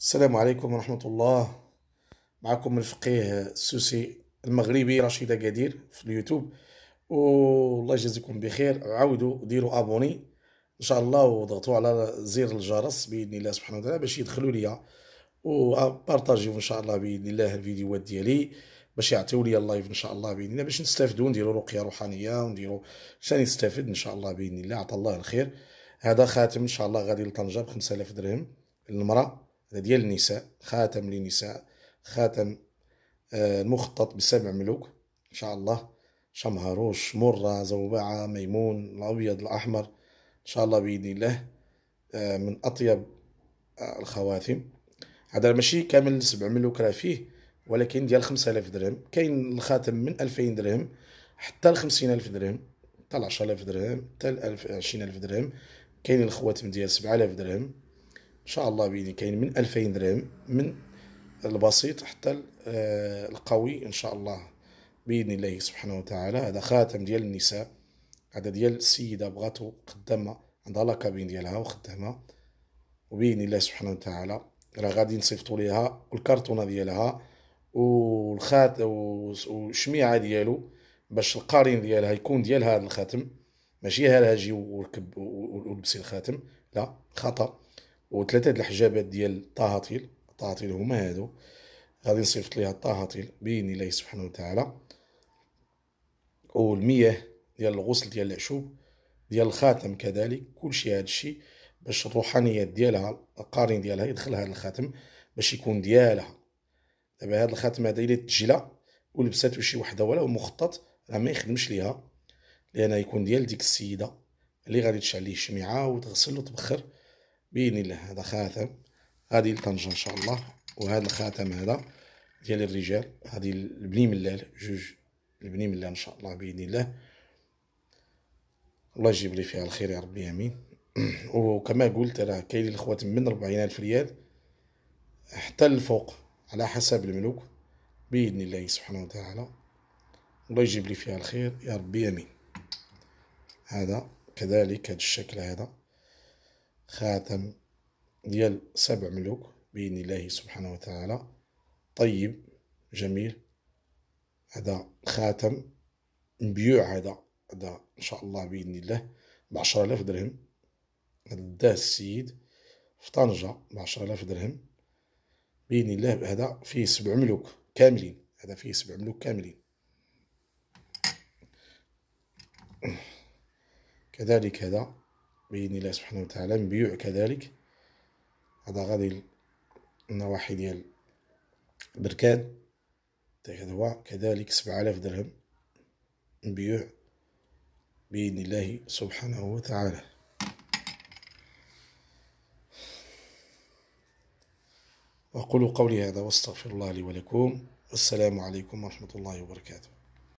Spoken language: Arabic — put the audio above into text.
السلام عليكم ورحمة الله معكم الفقيه السوسي المغربي رشيد قدير في اليوتيوب والله يجازيكم بخير عاودوا ديروا ابوني ان شاء الله وضغطوا على زر الجرس باذن الله سبحانه وتعالى باش يدخلوا ليا وبارطاجيو ان شاء الله باذن الله الفيديوهات ديالي باش يعطيو ليا اللايف ان شاء الله باذن الله باش نستافدوا نديروا رقيه روحانيه ونديروا باش نستافد ان شاء الله باذن الله عطا الله الخير هذا خاتم ان شاء الله غادي لطنجه ب 5000 درهم للمراه هذا ديال النساء خاتم للنساء خاتم آه، مخطط بسبع ملوك ان شاء الله شمهروش مرة زوبعة ميمون الأبيض الأحمر إن شاء الله بإذن الله آه، من أطيب آه، الخواتم هذا ماشي كامل سبع ملوك راه فيه ولكن ديال خمسة آلاف درهم كاين الخاتم من ألفين درهم حتى لخمسين ألف درهم حتى لعشرة آلاف درهم حتى عشرين ألف درهم كاين الخواتم ديال سبعة آلاف درهم شاء الله بإذن كاين من 2000 درهم من البسيط حتى آه، القوي إن شاء الله بإذن الله سبحانه وتعالى هذا خاتم ديال النساء هذا ديال السيدة بغاتو قدامها عندها لاكابين ديالها وخدامه وبإذن الله سبحانه وتعالى راه غادي نصيفطوا ليها الكرتونه ديالها والخات والشميعه ديالو باش القارين ديالها يكون ديال هذا الخاتم ماشي هالها جي وركب ولبسي الخاتم لا خطا وثلاثه الحجابات ديال الطهاطيل الطهاطيل هما هادو غادي نصيفط ليها الطهاطيل باذن الله سبحانه وتعالى والمياه ديال الغسل ديال العشوب ديال الخاتم كذلك كلشي هادشي باش الروحانيات ديالها القارين ديالها يدخل هذا الخاتم باش يكون ديالها دابا هذا الخاتم هذا الا تجلى ولبساتو شي وحده ولا مخطط راه ما يخدمش ليها لان يكون ديال ديك السيده اللي غادي تشعل ليه الشميعه وتغسل وتبخر باذن الله هذا خاتم غادي لطنجه ان شاء الله وهذا الخاتم هذا ديال الرجال غادي لبني ملال جوج لبني ملال ان شاء الله باذن الله الله يجيب لي فيها الخير يا ربي امين وكما قلت راه كاين الاخوات من 40000 ريال حتى للفوق على حسب الملوك باذن الله سبحانه وتعالى الله يجيب لي فيها الخير يا ربي امين هذا كذلك هذا الشكل هذا خاتم ديال سبع ملوك بإذن الله سبحانه وتعالى طيب جميل هذا خاتم مبيوع هذا هذا إن شاء الله بإذن الله بعشرة آلاف درهم داه السيد في طنجة بعشرة آلاف درهم بإذن الله هذا فيه سبع ملوك كاملين هذا فيه سبع ملوك كاملين كذلك هذا بإذن الله سبحانه وتعالى من بيوع كذلك هذا غادي النواحي ديال بركان هذا هو كذلك سبعة آلاف درهم من بيوع بإذن الله سبحانه وتعالى وقولوا قولي هذا واستغفر الله لي ولكم والسلام عليكم ورحمة الله وبركاته